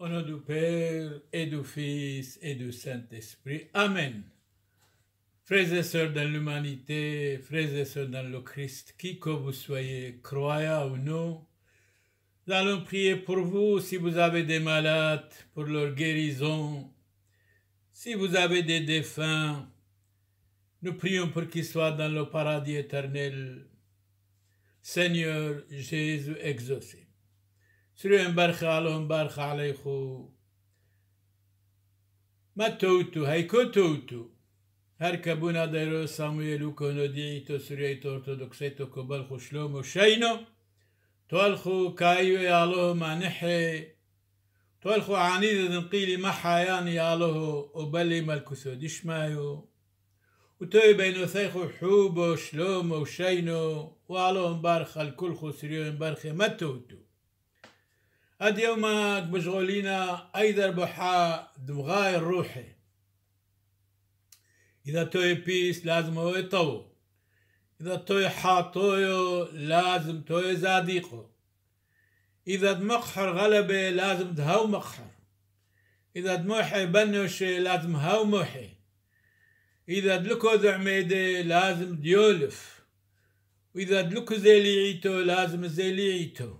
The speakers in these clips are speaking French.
Au nom du Père et du Fils et du Saint-Esprit. Amen. Frères et sœurs dans l'humanité, frères et sœurs dans le Christ, qui que vous soyez, croyants ou non, nous allons prier pour vous si vous avez des malades, pour leur guérison, si vous avez des défunts. Nous prions pour qu'ils soient dans le paradis éternel. Seigneur Jésus exaucé. سرو امبرخ عليهم امبرخ عليخو ما توتو هيكو توتو هر كبونا ديرو سامويلو كونو ديتو سريتو ارتودوكسيتو كوبلخو شلومو شينو تولخو كايو يالو ما نحي تولخو عنيد دنقيلي ما حيان يالو وبلي مالكوسو دشمايو وتوي بينو ثيخو حوبو شلومو شينو وعلوهم بارخ الكل خسريو مبارخ ما توتو هاد يومك مشغولين أيضا بحا دمغاي الروحي إذا توي بيس لازم هو يطو إذا توي حاطويو لازم توي زاديقو إذا دمقحر غلبة لازم دهو مقحر إذا دموحي بنوشي لازم هاو موحي إذا دلكو زعميدي لازم ديولف وإذا دلكو زيليعيتو لازم زيليعيتو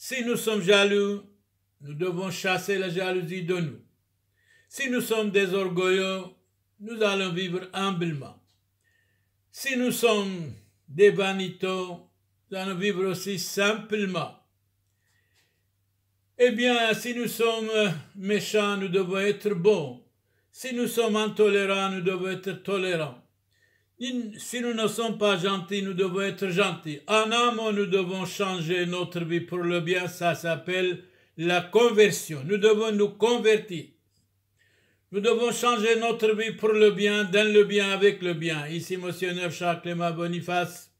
Si nous sommes jaloux, nous devons chasser la jalousie de nous. Si nous sommes des orgueilleux, nous allons vivre humblement. Si nous sommes des vaniteux, nous allons vivre aussi simplement. Eh bien, si nous sommes euh, méchants, nous devons être bons. Si nous sommes intolérants, nous devons être tolérants. Si nous ne sommes pas gentils, nous devons être gentils. En amont, nous devons changer notre vie pour le bien. Ça s'appelle la conversion. Nous devons nous convertir. Nous devons changer notre vie pour le bien, dans le bien, avec le bien. Ici, Monsieur Charles Clément Boniface,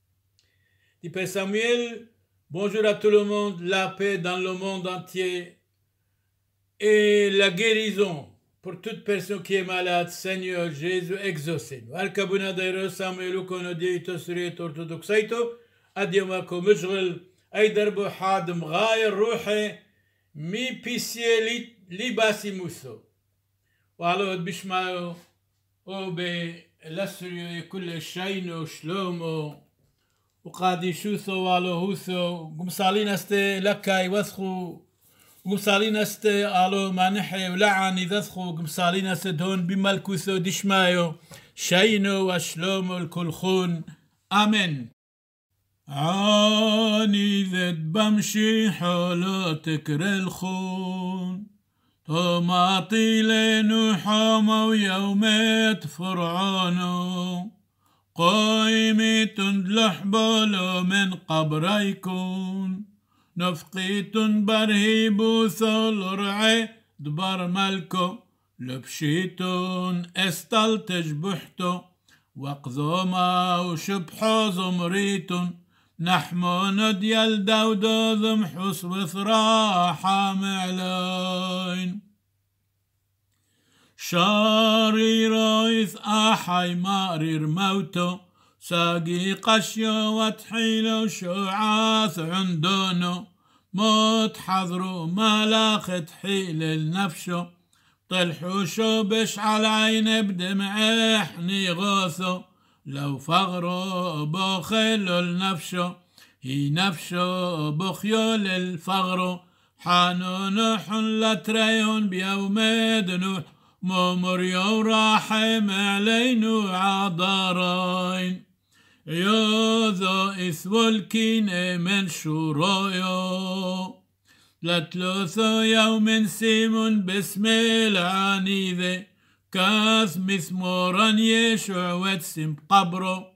dit Père Samuel, bonjour à tout le monde, la paix dans le monde entier et la guérison pour toute personne qui est malade, Seigneur Jésus, exaucez-nous. Arkabuna dairo samuelu konodi tosriet orthodoxaito, adiyama komujrel, aidarbo had mghair ruhe, mi pisie libasimuso. وعلى بشمعو أو بلسريو كل شيء وشلومو وقادي شوثو وعلى هوثو قمصالين استي لكاي وثخو قمصالينست آلو مانحي ولعن ذثخو قمصالينست هون بملكوثو دشمايو شينو وشلومو خون آمين عاني ذات بمشي حولو تكر الخون طماطي لينو حومو يومات فرعونو قايمي تندلح بولو من قبريكون نفقيتن برهيبو ثول رعي دبر ملكو لبشيتن استل تجبحتو وقزوما وشبحو زمريتن نحمو نديل داودو ذمحوس وثراحا وثراحة معلين شاري رويث أحي مارير موتو ساقي قش وتحيل شعاث عندونو موت حضرو لاخت حيل النفشو طلحو شو على عين بدمع احني غوثو لو فغرو بخيلو النفشو هي نفشو بخيول الفغرو حانو نوح لتريون بيوم دنوح ممر يوم راحم علينا عذارين يا ذا إثوى الكين من شرايا لثلث يوم سيم باسم العنيذ كاث مثمورا يشوع وتسم قبره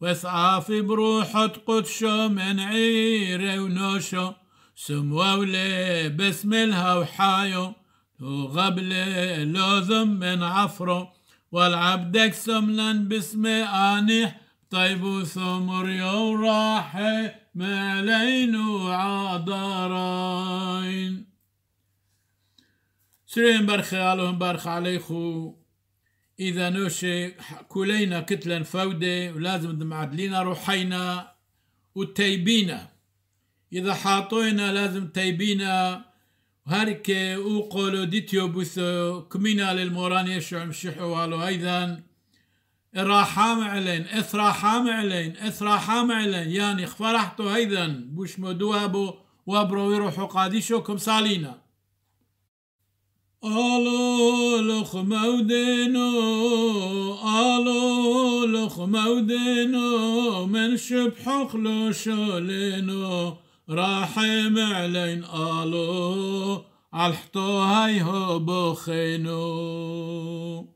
وثعاف بروحة قدشة من عيرة ونوشة سموا ولي باسم حايو وغبل لوذم من عفرو والعبدك سملا باسم انيح طيب ثمر يوراح لين عذارين سرين برخ عليهم برخ عليخو إذا نوشي كلينا كتلا فودي ولازم معدلينا روحينا وتيبينا إذا حاطونا لازم تيبينا هركي وقولوا ديتيو بوثو كمينا للموران يشعم شحوا أيضا راحام علين اث راحام علين اث راحام علين يعني خفرحتو هيدا بوش مدوها بو وابرو وابروي روحو كم سالينا الو لخ مودينو الو لخ مودينو من شبحو خلو شولينو راحم علين الو عالحتو هاي هو بخينو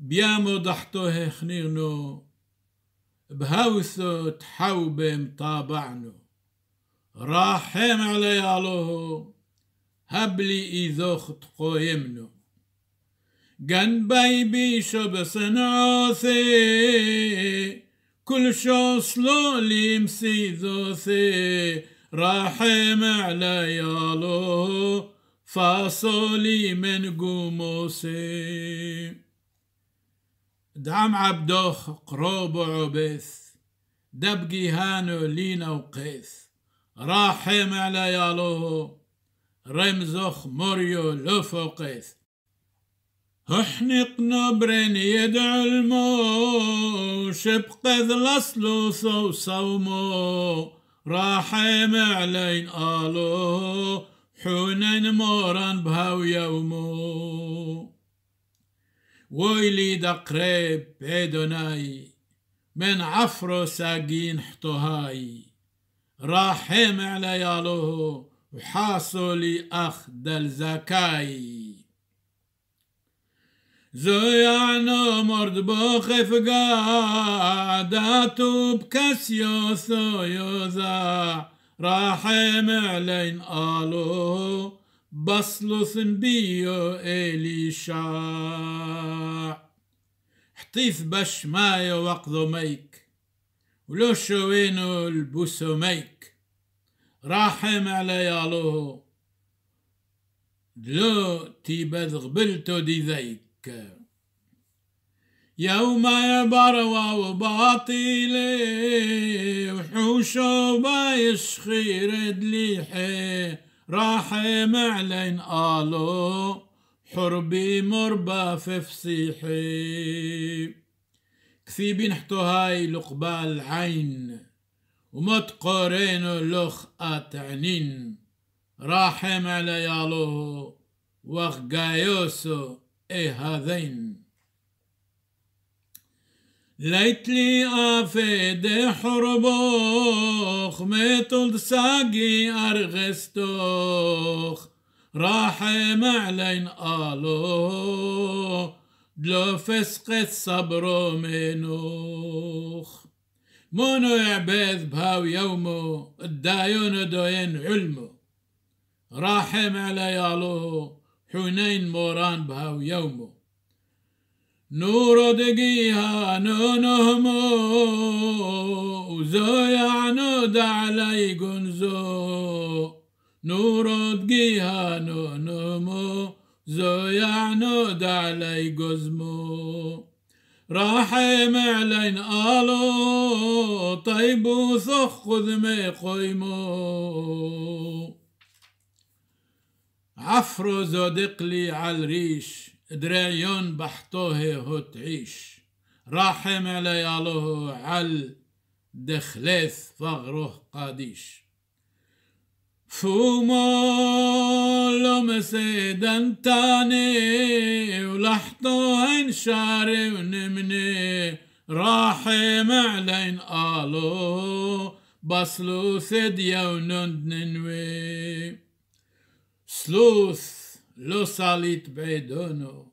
بيامو ضحطوه خنيغنو بهاوثو تحاوبه مطابعنو راحم على يالوه هبلي إيذوخ تقويمنو قن بايبي شو بسنعوثي كل شو صلو لي مسيذوثي راحم على يالوه فاصولي من قوموسي دعم عبدوخ قروب عبث دبقي هانو لينا وقيث راحم على يالوه رمزوخ موريو لوف وقيث احنق نبرين يدعو المو شبقذ لصلو صو صومو راحم علينا آلو حونين موران بهاو يومو ويلي دقريب بيدوناي من عفرو ساقين حتوهاي راحم على يالوه وحاصلي أخ دلزكاي زيانو مرد بوخف قاداتو بكسيو سويوزا راحم علين قالوه بصلث بيو إليشاع حطيث باش مايو وقضو ميك ولو شوينو البوسو ميك راحم على يالوه لو تيبذ بلتو دي ذيك يوم يبروا وباطيلي وحوشو بايش خير دليحي راحم علين قالوا حربي مربى في فصيحي كثيبي نحتو هاي لقبال عين ومت قرين لخ أتعنين راحم على يالو جايوسو ايه هذين ليتلي أفيد حربوخ ميتل ساقي أرغستوخ راحم علين قالو دلو فسق الصبر منوخ مونو يعبث بهاو يومو الدايون دوين علمو راحم على يالو حنين موران بهاو يومو نور دقيها نون همو وزويا عنود علي قنزو نور دقيها نون همو زويا عنود علي قزمو راحم علين آلو طيب وثخ ذمي قيمو عفرو زودقلي على الريش درايون بحتوه هو تعيش راحم لياله عل دخلث فغره قاديش فومو لمسي دنتاني ولحطو شاري ونمني راحم علين قالو بصلو سديا ونند ننوي سلوث לא סלית בעדונו.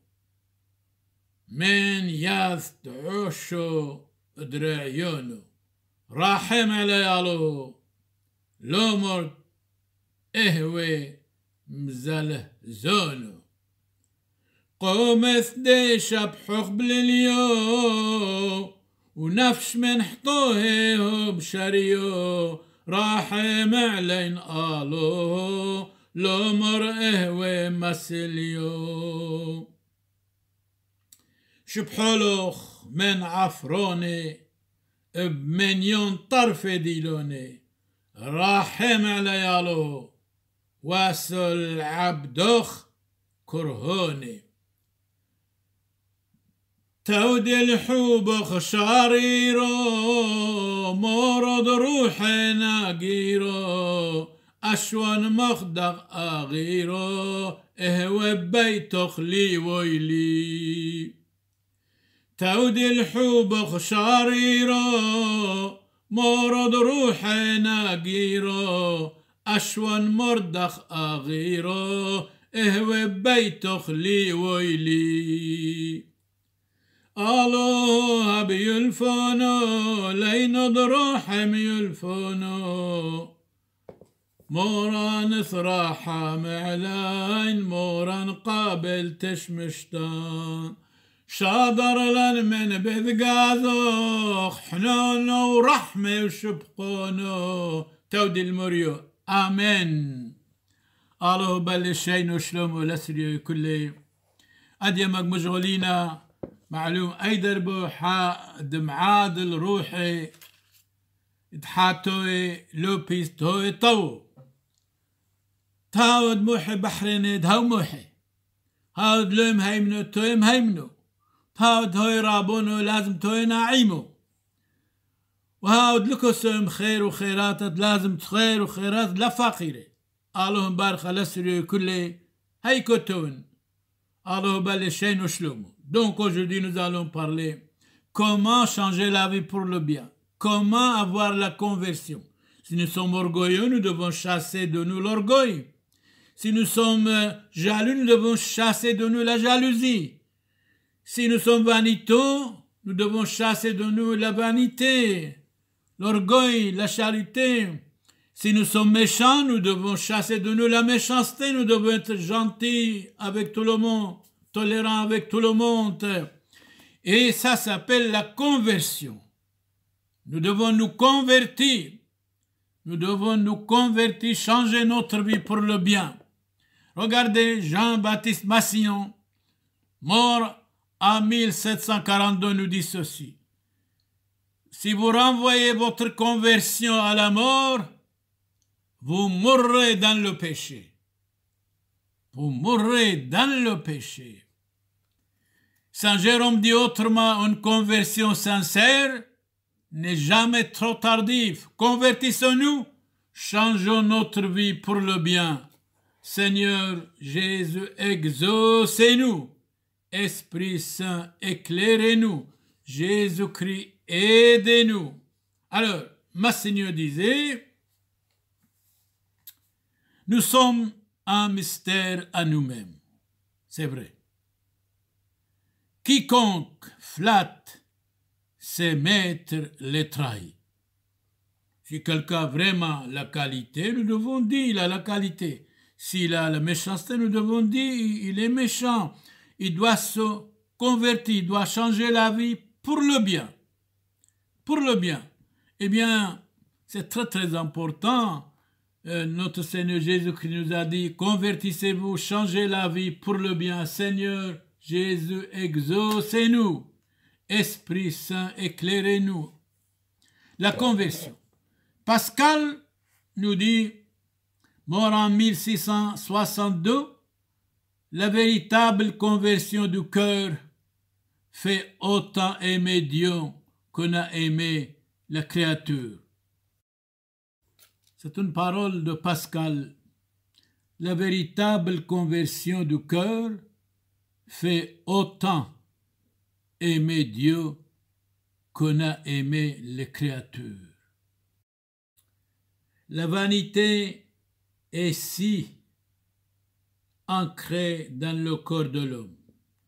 من يستعشو درعيونو رحم ليالو لومر اهوي مزله زونو قوم ديشا بحق اليوم ونفش من حطوه شريو راحم علين آلو لمرئه ومثليو شبحلوخ من عفروني بمنيون طرف ديلوني راحم عليالو واسل عبدوخ كرهوني تودي الحوب خشاريرو مورد روحي ناقيرو أشوان مخدق أغيرو إهوى بيت لي ويلي تعود الحوب خشاريرو مورد روحي ناقيرو أشوان مردخ أغيرو إهوى بيت لي ويلي الو الله يلفونو لينو روحي ميلفونو موران ثراحة معلين موران قابل تشمشتان شادر لن من بذقاذوخ حنونو ورحمة وشبقونو تودي المريو آمين الله بلشين وشلوم ولسري كلي أدي مشغولينا معلوم أي دربو حا دمعاد الروحي تحاتوي توي طو Donc aujourd'hui, nous allons parler comment changer la vie pour le bien, comment avoir la conversion. Si nous sommes orgueilleux, nous devons chasser de nous l'orgueil. Si nous sommes jaloux, nous devons chasser de nous la jalousie. Si nous sommes vaniteux, nous devons chasser de nous la vanité, l'orgueil, la charité. Si nous sommes méchants, nous devons chasser de nous la méchanceté. Nous devons être gentils avec tout le monde, tolérants avec tout le monde. Et ça s'appelle la conversion. Nous devons nous convertir. Nous devons nous convertir, changer notre vie pour le bien. Regardez Jean-Baptiste Massillon, mort en 1742, nous dit ceci. Si vous renvoyez votre conversion à la mort, vous mourrez dans le péché. Vous mourrez dans le péché. Saint Jérôme dit autrement, une conversion sincère n'est jamais trop tardive. Convertissons-nous, changeons notre vie pour le bien. Seigneur Jésus, exaucez-nous. Esprit Saint, éclairez-nous. Jésus-Christ, aidez-nous. Alors, ma Seigneur disait, nous sommes un mystère à nous-mêmes. C'est vrai. Quiconque flatte ses maîtres les trahit. Si quelqu'un a vraiment la qualité, nous devons dire la qualité. S'il a la méchanceté, nous devons dire, il est méchant. Il doit se convertir, il doit changer la vie pour le bien. Pour le bien. Eh bien, c'est très très important. Euh, notre Seigneur jésus qui nous a dit, convertissez-vous, changez la vie pour le bien. Seigneur Jésus, exaucez-nous. Esprit Saint, éclairez-nous. La conversion. Pascal nous dit, mort en 1662, la véritable conversion du cœur fait autant aimer Dieu qu'on a aimé la créature. C'est une parole de Pascal. La véritable conversion du cœur fait autant aimer Dieu qu'on a aimé les créatures. La vanité est si ancré dans le corps de l'homme.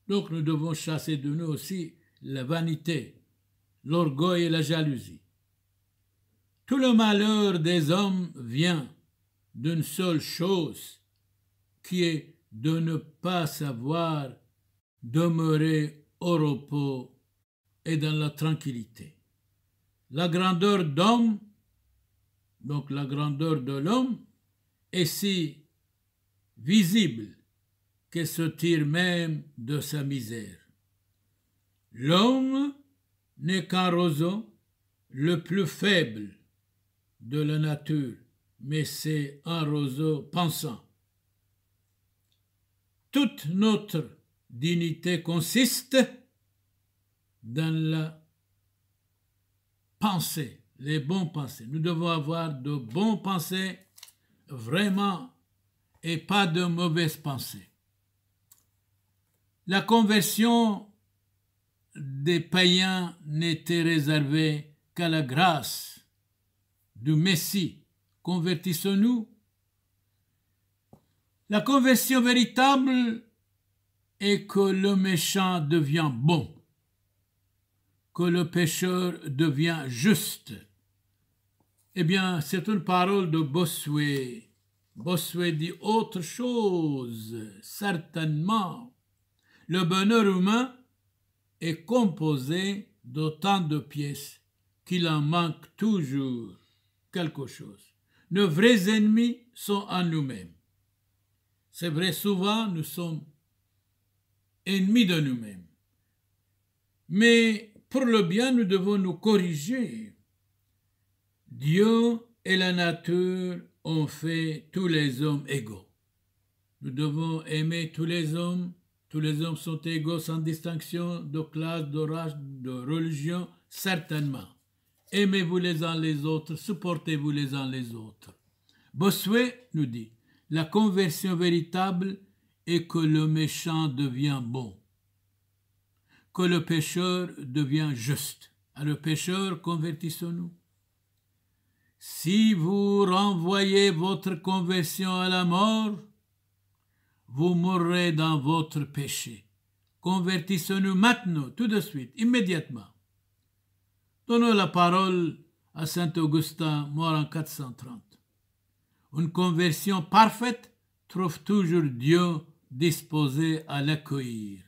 Donc nous devons chasser de nous aussi la vanité, l'orgueil et la jalousie. Tout le malheur des hommes vient d'une seule chose, qui est de ne pas savoir demeurer au repos et dans la tranquillité. La grandeur d'homme, donc la grandeur de l'homme, et si visible qu'elle se tire même de sa misère. L'homme n'est qu'un roseau le plus faible de la nature, mais c'est un roseau pensant. Toute notre dignité consiste dans la pensée, les bonnes pensées. Nous devons avoir de bonnes pensées vraiment et pas de mauvaises pensées. La conversion des païens n'était réservée qu'à la grâce du Messie. Convertissons-nous. La conversion véritable est que le méchant devient bon, que le pécheur devient juste eh bien, c'est une parole de Bossuet. Bossuet dit autre chose, certainement. Le bonheur humain est composé d'autant de pièces qu'il en manque toujours quelque chose. Nos vrais ennemis sont en nous-mêmes. C'est vrai, souvent nous sommes ennemis de nous-mêmes. Mais pour le bien, nous devons nous corriger, Dieu et la nature ont fait tous les hommes égaux. Nous devons aimer tous les hommes. Tous les hommes sont égaux sans distinction de classe, de race, de religion, certainement. Aimez-vous les uns les autres, supportez-vous les uns les autres. Bossuet nous dit, la conversion véritable est que le méchant devient bon, que le pécheur devient juste. Le pécheur, convertissons-nous. Si vous renvoyez votre conversion à la mort, vous mourrez dans votre péché. Convertissons-nous maintenant, tout de suite, immédiatement. Donnons la parole à saint Augustin, mort en 430. Une conversion parfaite trouve toujours Dieu disposé à l'accueillir.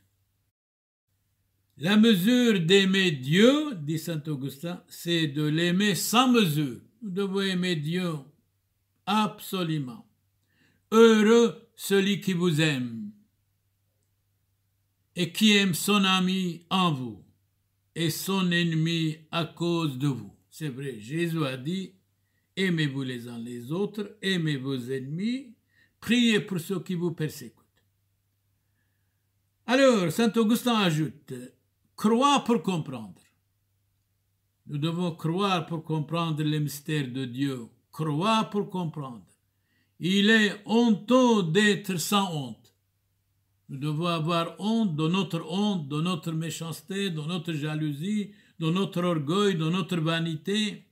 La mesure d'aimer Dieu, dit saint Augustin, c'est de l'aimer sans mesure. Nous devons aimer Dieu absolument. Heureux celui qui vous aime et qui aime son ami en vous et son ennemi à cause de vous. C'est vrai, Jésus a dit, aimez-vous les uns les autres, aimez vos ennemis, priez pour ceux qui vous persécutent. Alors, Saint Augustin ajoute, crois pour comprendre. Nous devons croire pour comprendre les mystères de Dieu. Croire pour comprendre. Il est honteux d'être sans honte. Nous devons avoir honte de notre honte, de notre méchanceté, de notre jalousie, de notre orgueil, de notre vanité.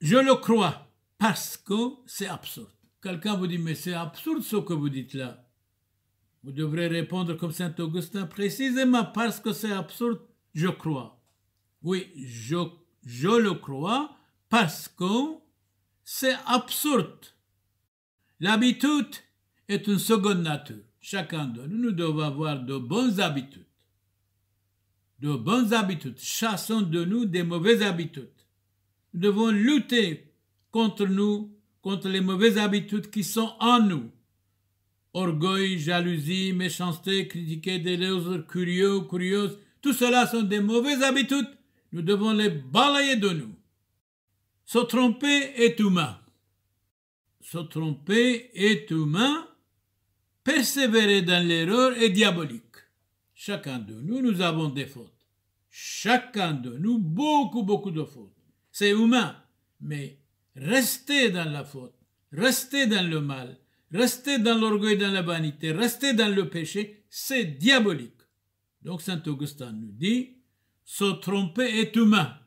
Je le crois parce que c'est absurde. Quelqu'un vous dit, mais c'est absurde ce que vous dites là. Vous devrez répondre comme Saint Augustin, précisément parce que c'est absurde, je crois. Oui, je je le crois parce que c'est absurde. L'habitude est une seconde nature. Chacun de nous, nous devons avoir de bonnes habitudes. De bonnes habitudes. Chassons de nous des mauvaises habitudes. Nous devons lutter contre nous, contre les mauvaises habitudes qui sont en nous. Orgueil, jalousie, méchanceté, critiquer des autres, curieux, curieuses, tout cela sont des mauvaises habitudes nous devons les balayer de nous. Se tromper est humain. Se tromper est humain. Persévérer dans l'erreur est diabolique. Chacun de nous, nous avons des fautes. Chacun de nous, beaucoup, beaucoup de fautes. C'est humain. Mais rester dans la faute, rester dans le mal, rester dans l'orgueil, dans la vanité, rester dans le péché, c'est diabolique. Donc Saint Augustin nous dit, se tromper est humain.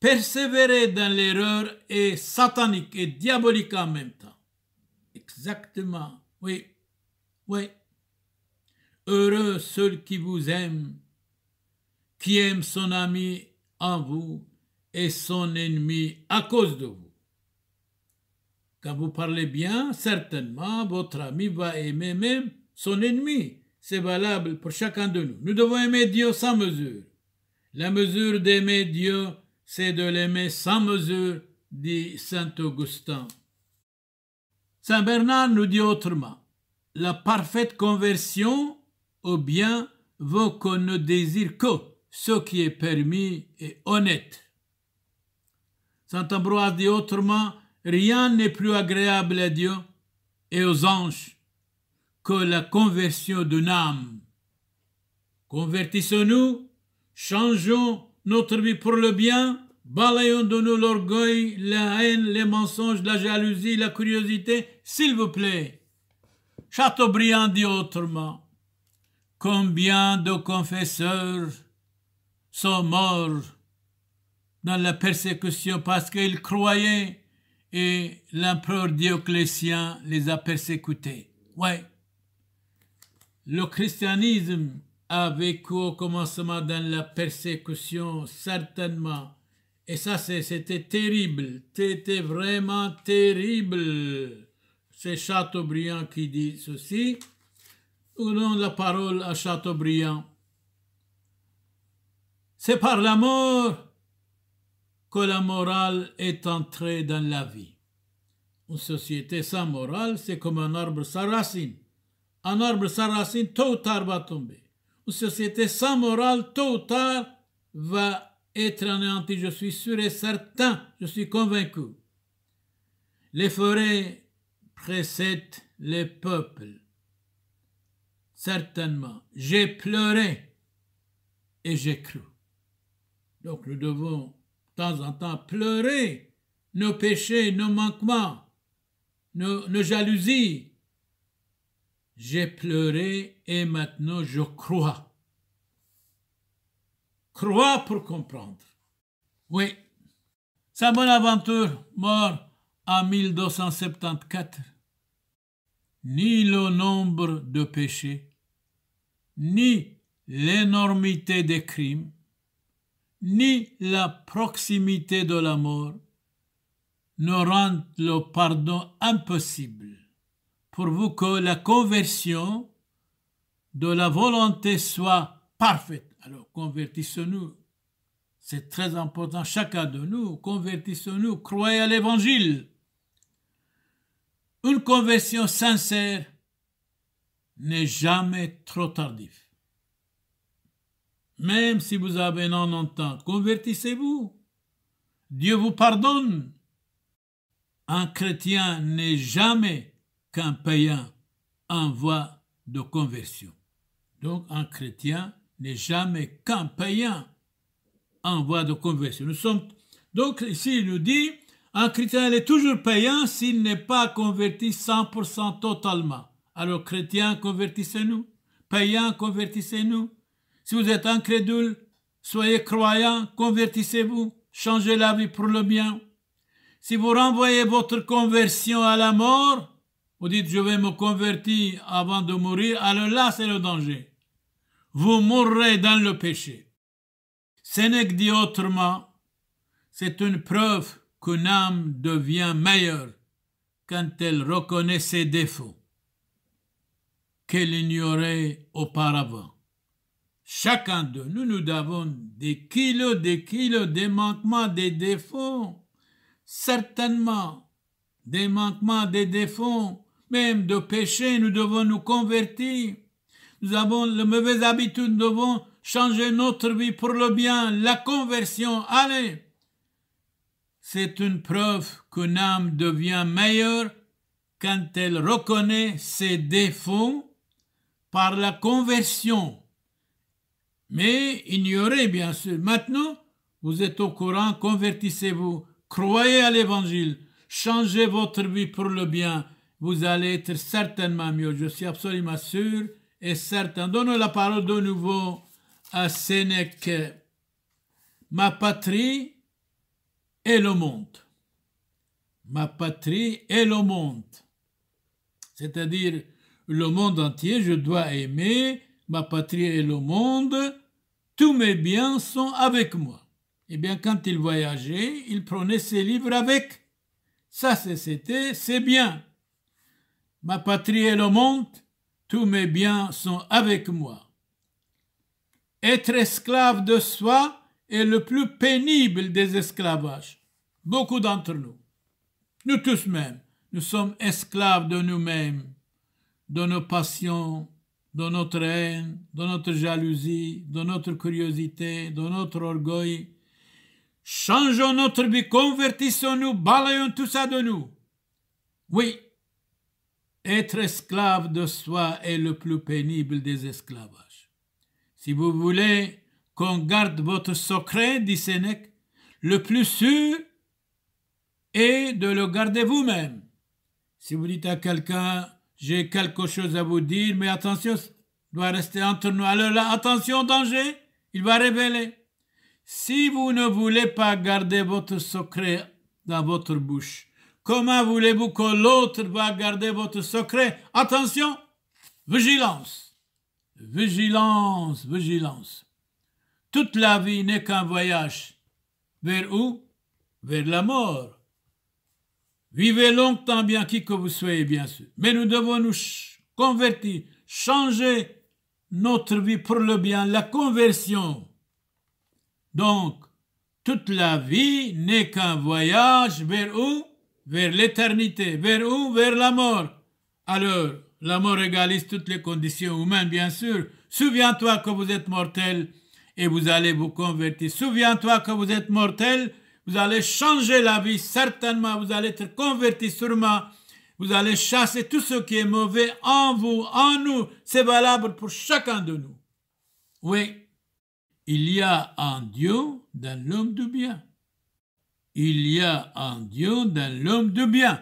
Persévérer dans l'erreur est satanique et diabolique en même temps. Exactement, oui, oui. Heureux celui qui vous aime, qui aime son ami en vous et son ennemi à cause de vous. Quand vous parlez bien, certainement, votre ami va aimer même son ennemi c'est valable pour chacun de nous. Nous devons aimer Dieu sans mesure. La mesure d'aimer Dieu, c'est de l'aimer sans mesure, dit Saint Augustin. Saint Bernard nous dit autrement, la parfaite conversion au bien vaut qu'on ne désire que ce qui est permis et honnête. Saint Ambroise dit autrement, rien n'est plus agréable à Dieu et aux anges que la conversion d'une âme. Convertissons-nous, changeons notre vie pour le bien, balayons de nous l'orgueil, la haine, les mensonges, la jalousie, la curiosité, s'il vous plaît. Chateaubriand dit autrement, combien de confesseurs sont morts dans la persécution parce qu'ils croyaient et l'empereur Dioclétien les a persécutés. Ouais. Le christianisme a vécu au commencement dans la persécution, certainement. Et ça, c'était terrible. C'était vraiment terrible. C'est Chateaubriand qui dit ceci. Nous donnons la parole à Chateaubriand. C'est par la mort que la morale est entrée dans la vie. Une société sans morale, c'est comme un arbre sans racine en arbre sans racine, tôt ou tard va tomber. Une société sans morale, tôt ou tard, va être anéantie, je suis sûr et certain, je suis convaincu. Les forêts précèdent les peuples. Certainement, j'ai pleuré et j'ai cru. Donc nous devons de temps en temps pleurer nos péchés, nos manquements, nos jalousies, j'ai pleuré et maintenant je crois. Crois pour comprendre. Oui, sa aventure, mort en 1274, ni le nombre de péchés, ni l'énormité des crimes, ni la proximité de la mort ne rendent le pardon impossible pour vous que la conversion de la volonté soit parfaite. Alors convertissez nous C'est très important, chacun de nous, convertissez nous croyez à l'Évangile. Une conversion sincère n'est jamais trop tardive. Même si vous avez non ans, convertissez-vous. Dieu vous pardonne. Un chrétien n'est jamais qu'un païen en voie de conversion. Donc un chrétien n'est jamais qu'un païen en voie de conversion. Nous sommes, donc ici il nous dit, un chrétien est toujours païen s'il n'est pas converti 100% totalement. Alors chrétien, convertissez-nous. Païen, convertissez-nous. Si vous êtes incrédule, soyez croyant, convertissez-vous. Changez la vie pour le bien. Si vous renvoyez votre conversion à la mort, vous dites, je vais me convertir avant de mourir, alors là, c'est le danger. Vous mourrez dans le péché. Sénèque dit autrement, c'est une preuve qu'une âme devient meilleure quand elle reconnaît ses défauts qu'elle ignorait auparavant. Chacun de nous, nous avons des kilos, des kilos, des manquements, des défauts. Certainement, des manquements, des défauts même de péché, nous devons nous convertir. Nous avons les mauvaises habitudes, nous devons changer notre vie pour le bien. La conversion, allez, c'est une preuve qu'une âme devient meilleure quand elle reconnaît ses défauts par la conversion. Mais ignorez bien sûr. Maintenant, vous êtes au courant, convertissez-vous, croyez à l'Évangile, changez votre vie pour le bien vous allez être certainement mieux. Je suis absolument sûr et certain. Donne la parole de nouveau à Sénèque. Ma patrie et le monde. Ma patrie et le monde. C'est-à-dire le monde entier, je dois aimer ma patrie et le monde. Tous mes biens sont avec moi. Eh bien, quand il voyageait, il prenait ses livres avec. Ça, c'était ses biens ma patrie et le monde, tous mes biens sont avec moi. Être esclave de soi est le plus pénible des esclavages, beaucoup d'entre nous. Nous tous même, nous sommes esclaves de nous-mêmes, de nos passions, de notre haine, de notre jalousie, de notre curiosité, de notre orgueil. Changeons notre vie, convertissons-nous, balayons tout ça de nous. Oui, être esclave de soi est le plus pénible des esclavages. Si vous voulez qu'on garde votre secret, dit Sénèque, le plus sûr est de le garder vous-même. Si vous dites à quelqu'un, j'ai quelque chose à vous dire, mais attention, il doit rester entre nous. Alors là, attention, danger, il va révéler. Si vous ne voulez pas garder votre secret dans votre bouche, Comment voulez-vous que l'autre va garder votre secret Attention, vigilance, vigilance, vigilance. Toute la vie n'est qu'un voyage. Vers où Vers la mort. Vivez longtemps bien qui que vous soyez, bien sûr. Mais nous devons nous convertir, changer notre vie pour le bien, la conversion. Donc, toute la vie n'est qu'un voyage vers où vers l'éternité. Vers où Vers la mort. Alors, la mort égalise toutes les conditions humaines, bien sûr. Souviens-toi que vous êtes mortel et vous allez vous convertir. Souviens-toi que vous êtes mortel, vous allez changer la vie, certainement. Vous allez être converti sûrement. Vous allez chasser tout ce qui est mauvais en vous, en nous. C'est valable pour chacun de nous. Oui, il y a un Dieu, dans l'homme du bien. Il y a un Dieu dans l'homme de bien.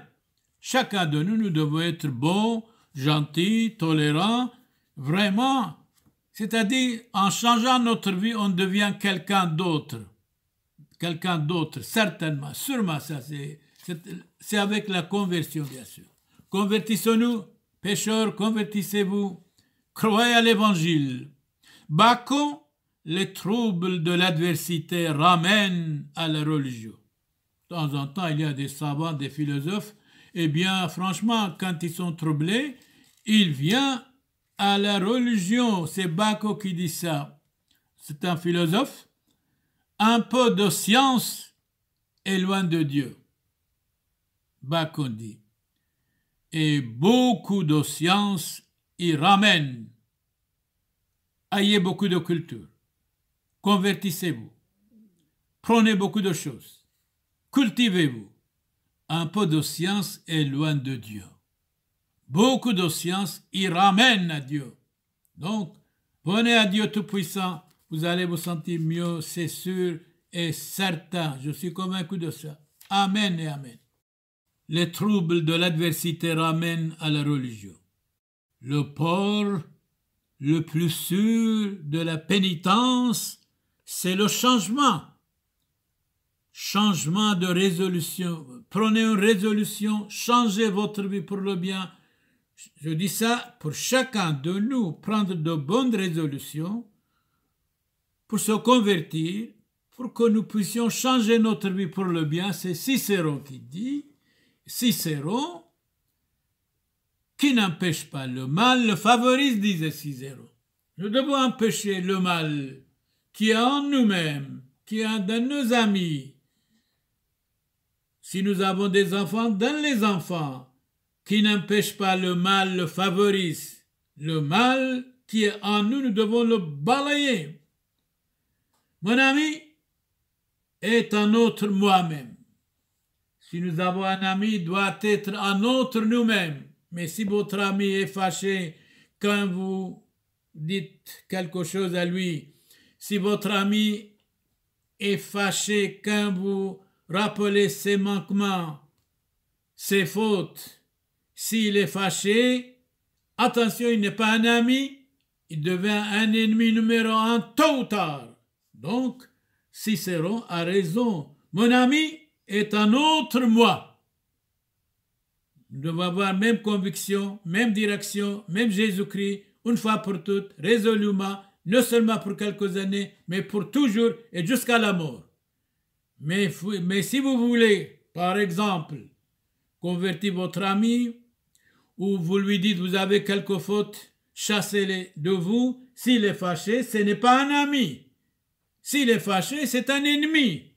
Chacun de nous, nous devons être bons, gentil, tolérant. vraiment. C'est-à-dire, en changeant notre vie, on devient quelqu'un d'autre. Quelqu'un d'autre, certainement, sûrement, ça c'est, c'est avec la conversion, bien sûr. Convertissons-nous, pécheurs, convertissez-vous. Croyez à l'évangile. Bacon, les troubles de l'adversité ramènent à la religion temps en temps, il y a des savants, des philosophes, eh bien, franchement, quand ils sont troublés, ils viennent à la religion. C'est Baco qui dit ça. C'est un philosophe. Un peu de science est loin de Dieu. Baco dit. Et beaucoup de science y ramène. Ayez beaucoup de culture. Convertissez-vous. Prenez beaucoup de choses. Cultivez-vous. Un peu de science est loin de Dieu. Beaucoup de science y ramène à Dieu. Donc, venez à Dieu Tout-Puissant, vous allez vous sentir mieux, c'est sûr et certain. Je suis convaincu de ça. Amen et Amen. Les troubles de l'adversité ramènent à la religion. Le port le plus sûr de la pénitence, c'est le changement changement de résolution. Prenez une résolution, changez votre vie pour le bien. Je dis ça pour chacun de nous, prendre de bonnes résolutions pour se convertir, pour que nous puissions changer notre vie pour le bien. C'est Cicéron qui dit, Cicéron, qui n'empêche pas le mal, le favorise, disait Cicéron. Nous devons empêcher le mal qui est en nous-mêmes, qui est dans nos amis, si nous avons des enfants, dans les enfants, qui n'empêchent pas le mal, le favorise. Le mal qui est en nous, nous devons le balayer. Mon ami est un autre moi-même. Si nous avons un ami, il doit être un autre nous-mêmes. Mais si votre ami est fâché quand vous dites quelque chose à lui, si votre ami est fâché quand vous rappeler ses manquements, ses fautes. S'il est fâché, attention, il n'est pas un ami, il devient un ennemi numéro un tôt ou tard. Donc, Cicéron a raison. Mon ami est un autre moi. Nous devons avoir même conviction, même direction, même Jésus-Christ, une fois pour toutes, résolument, non seulement pour quelques années, mais pour toujours et jusqu'à la mort. Mais, mais si vous voulez, par exemple, convertir votre ami, ou vous lui dites vous avez quelques fautes, chassez-les de vous. S'il est fâché, ce n'est pas un ami. S'il est fâché, c'est un ennemi.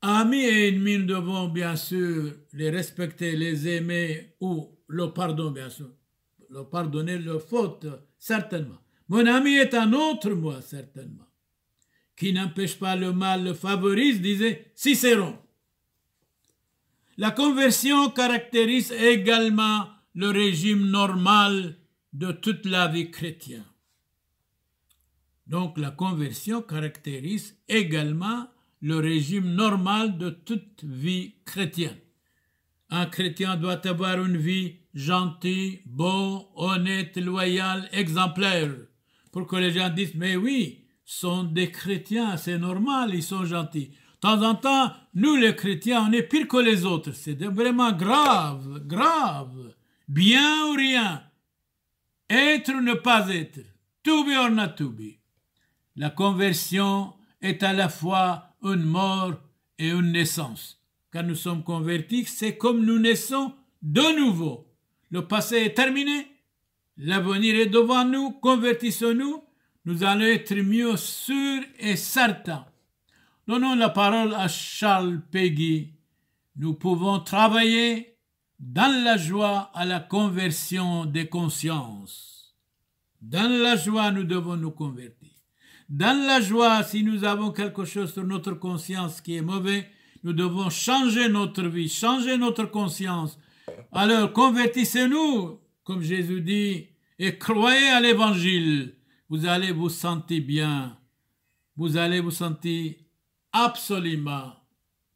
Amis et ennemis, nous devons bien sûr les respecter, les aimer ou le pardon, bien sûr. Le pardonner le faute, certainement. Mon ami est un autre, moi, certainement qui n'empêche pas le mal le favorise, disait Cicéron. La conversion caractérise également le régime normal de toute la vie chrétienne. Donc la conversion caractérise également le régime normal de toute vie chrétienne. Un chrétien doit avoir une vie gentille, bonne, honnête, loyale, exemplaire, pour que les gens disent, mais oui, sont des chrétiens, c'est normal, ils sont gentils. De temps en temps, nous les chrétiens, on est pire que les autres. C'est vraiment grave, grave. Bien ou rien. Être ou ne pas être. To be or not to be. La conversion est à la fois une mort et une naissance. Quand nous sommes convertis, c'est comme nous naissons de nouveau. Le passé est terminé, l'avenir est devant nous, convertissons-nous nous allons être mieux sûrs et certains. Donnons la parole à Charles Peggy. Nous pouvons travailler dans la joie à la conversion des consciences. Dans la joie, nous devons nous convertir. Dans la joie, si nous avons quelque chose sur notre conscience qui est mauvais, nous devons changer notre vie, changer notre conscience. Alors, convertissez-nous, comme Jésus dit, et croyez à l'Évangile vous allez vous sentir bien, vous allez vous sentir absolument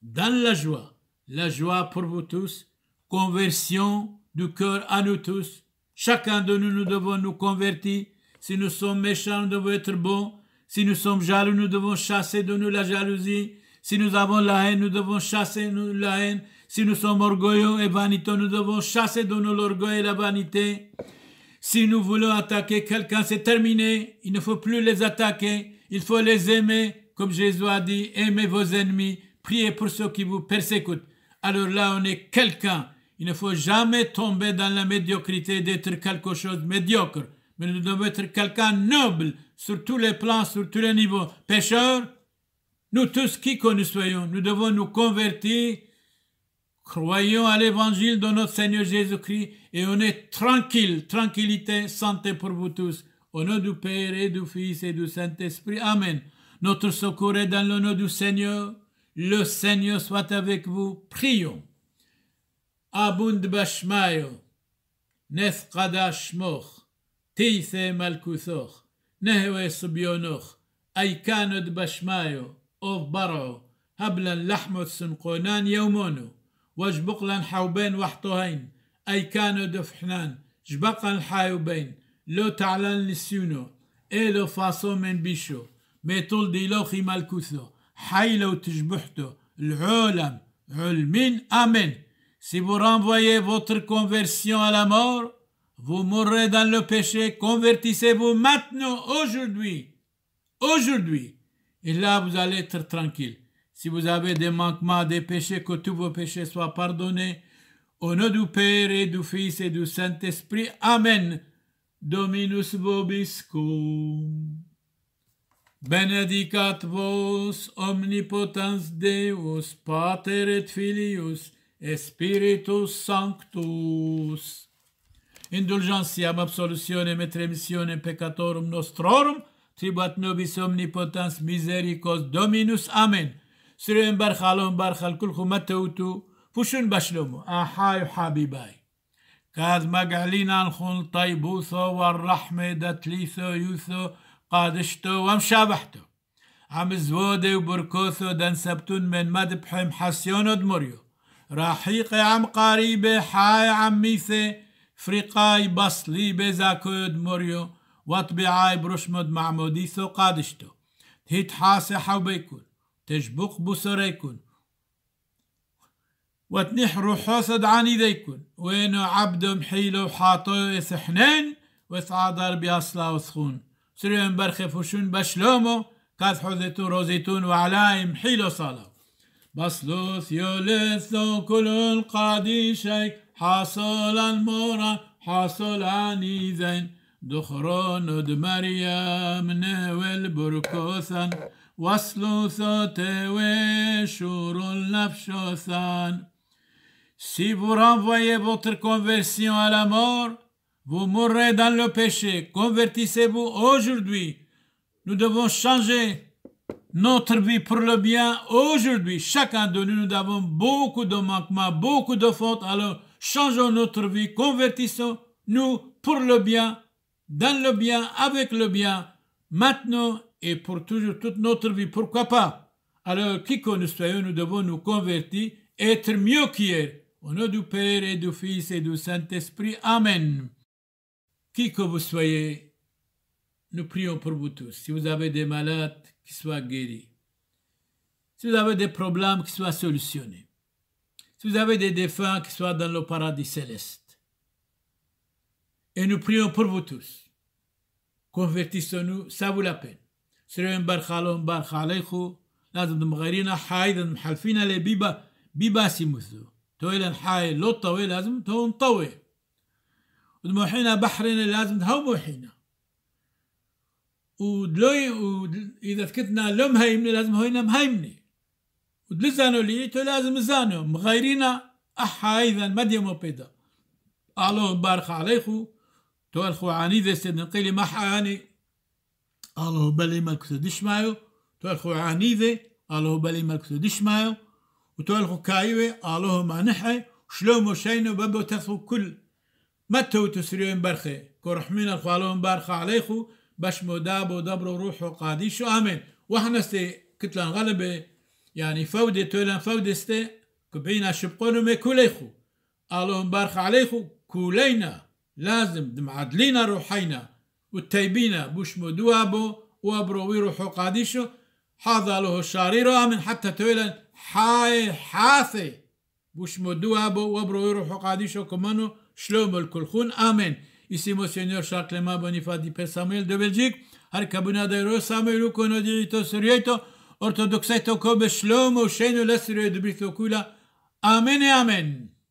dans la joie. La joie pour vous tous, conversion du cœur à nous tous. Chacun de nous, nous devons nous convertir. Si nous sommes méchants, nous devons être bons. Si nous sommes jaloux, nous devons chasser de nous la jalousie. Si nous avons la haine, nous devons chasser de nous, la haine. Si nous sommes orgueilleux et vaniteux, nous devons chasser de nous l'orgueil et la vanité. Si nous voulons attaquer quelqu'un, c'est terminé. Il ne faut plus les attaquer. Il faut les aimer. Comme Jésus a dit, aimez vos ennemis. Priez pour ceux qui vous persécutent. Alors là, on est quelqu'un. Il ne faut jamais tomber dans la médiocrité d'être quelque chose de médiocre. Mais nous devons être quelqu'un noble sur tous les plans, sur tous les niveaux. Pêcheurs, nous tous, qui que nous soyons, nous devons nous convertir Croyons à l'évangile de notre Seigneur Jésus-Christ et on est tranquille, tranquillité, santé pour vous tous. Au nom du Père et du Fils et du Saint-Esprit. Amen. Notre secours est dans le nom du Seigneur. Le Seigneur soit avec vous. Prions. Abund bashmayo, malkusoch, bashmayo, ov baro, hablan lahmot واجبق لن حوبين وحطوهين أي كانوا دفحنان جبق لن حايوبين لو تعلن لسيونو إي لو فاصو من بيشو ميتول ديلو خي مالكوثو el تجبحتو علمين Si vous renvoyez votre conversion à la mort, vous mourrez dans le péché, convertissez-vous maintenant, aujourd'hui. Aujourd'hui. Et là, vous allez être tranquille. Si vous avez des manquements, des péchés, que tous vos péchés soient pardonnés. Au nom du Père et du Fils et du Saint-Esprit. Amen. Dominus vobiscum. Benedicat vos omnipotens Deus, Pater et Filius, et Spiritus Sanctus. Indulgentiam et remissionem peccatorum nostrorum, tribuat nobis omnipotens misericors Dominus. Amen. سرين بر برخال كل خو متوتو فشن بشلمو أحاي حبيباي كاز مقعلينا نخون طيبوثو والرحمة دتليثو يوثو قادشتو ومشابحتو عم زودي وبركوثو دنسبتون من مدبحم حسيونو دمريو رحيقي عم قريبي حاي عم ميثي فريقاي بصلي بزاكو دمريو وطبيعاي برشمد معموديثو قادشتو تهيت حاسي بيكون تشبق بصريكم روح حسد عن إيديكم وينو عبدهم حيلو حاطو سحنين وسعادر بأصلا وسخون برخي برخفوشون بشلومو كاز حوزيتو روزيتون وعلاهم محيلو صلاة بصلوث يولثو كل القديشيك حصل المورا حصل عن إيدين دخرون ود مريم نويل Si vous renvoyez votre conversion à la mort, vous mourrez dans le péché. Convertissez-vous aujourd'hui. Nous devons changer notre vie pour le bien aujourd'hui. Chacun de nous, nous avons beaucoup de manquements, beaucoup de fautes. Alors, changeons notre vie, convertissons-nous pour le bien, dans le bien, avec le bien, maintenant et pour toujours toute notre vie. Pourquoi pas Alors, qui que nous soyons, nous devons nous convertir, être mieux qu'hier. Au nom du Père et du Fils et du Saint-Esprit. Amen. Qui que vous soyez, nous prions pour vous tous. Si vous avez des malades, qu'ils soient guéris. Si vous avez des problèmes, qu'ils soient solutionnés. Si vous avez des défunts, qu'ils soient dans le paradis céleste. Et nous prions pour vous tous. Convertissons-nous, ça vaut la peine. سرين بار خالو بار خاليخو لازم دم غيرينا حاي دم حلفين على بيبا بيباسي مثلو تويلا حاي لو طوي لازم تو نطوي ودموحينا بحرين لازم تهو موحينا ودلوي وإذا فكتنا سكتنا لو مهيمنه لازم هوينا مهيمنه ودلزانو لي تو لازم زانو مغيرينا احا اذا مديم بيدا الو بارخ عليكم تو الخواني ذي سيدنا قيلي ما حاني الله بلي ملك se مايو تولخو عانيذي الله بلي ملك melku مايو وتولخو كايوي الله ما نحي شلو مشينو بابو تثو كل متو تسريو برخي كرحمين الخوالون بارخا عليخو باش مدابو دبرو روحو قاديشو امين واحنا ستي كتلان غلبة يعني فودي تولان فودي ستي كبعينا شبقونو مي كوليخو الله بارخا عليخو كولينا لازم دمعدلينا روحينا والتيبينة بوش مدوابو وبرويرو حقاديشو حاضا له الشاريرو من حتى تويلا حاي حاثي بوش مدوابو وبرويرو حقاديشو كمانو شلوم الكلخون آمين Ici, Monseigneur Charles Clément Boniface du Père Samuel دو Belgique, هر كابونا دايرو ساميلو كونو ديتو سوريتو ارتودوكسيتو كوب شلوم وشينو لسريو دبريتو كولا آمين آمين